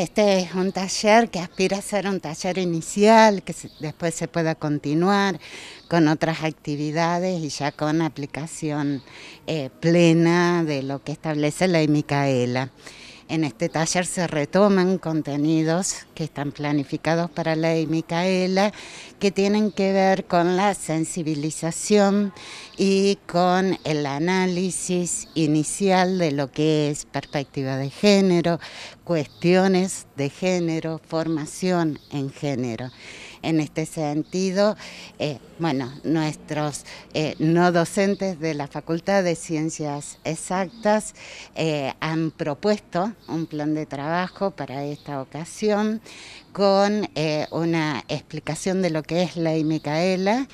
Este es un taller que aspira a ser un taller inicial, que después se pueda continuar con otras actividades y ya con aplicación eh, plena de lo que establece la Micaela. En este taller se retoman contenidos que están planificados para la y Micaela, que tienen que ver con la sensibilización y con el análisis inicial de lo que es perspectiva de género, cuestiones de género, formación en género. En este sentido, eh, bueno, nuestros eh, no docentes de la Facultad de Ciencias Exactas eh, han propuesto un plan de trabajo para esta ocasión con una explicación de lo que es la Micaela, e e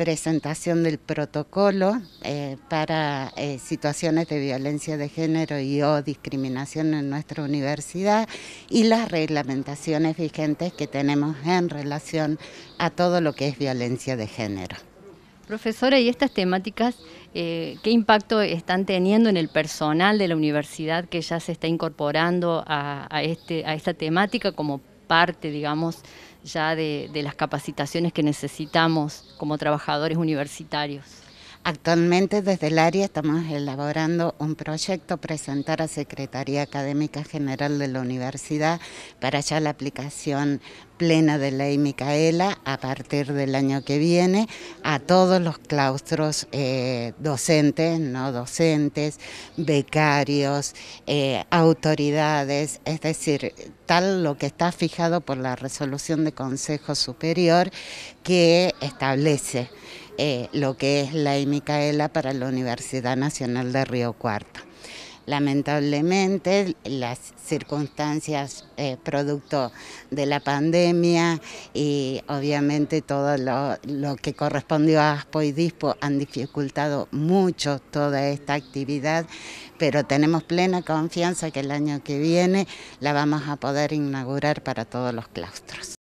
presentación del protocolo eh, para eh, situaciones de violencia de género y o discriminación en nuestra universidad y las reglamentaciones vigentes que tenemos en relación a todo lo que es violencia de género. Profesora, ¿y estas temáticas eh, qué impacto están teniendo en el personal de la universidad que ya se está incorporando a este, esta temática como parte, digamos, ya de, las capacitaciones que necesitamos como trabajadores universitarios. Actualmente desde el área estamos elaborando un proyecto presentar a Secretaría Académica General de la Universidad para ya la aplicación plena de ley Micaela a partir del año que viene a todos los claustros eh, docentes, no docentes, becarios, eh, autoridades, es decir, tal lo que está fijado por la resolución de Consejo Superior que establece eh, lo que es la Micaela para la Universidad Nacional de Río Cuarto. Lamentablemente, las circunstancias eh, producto de la pandemia y obviamente todo lo, lo, que correspondió a ASPO y DISPO han dificultado mucho toda esta actividad, pero tenemos plena confianza que el año que viene la vamos a poder inaugurar para todos los claustros.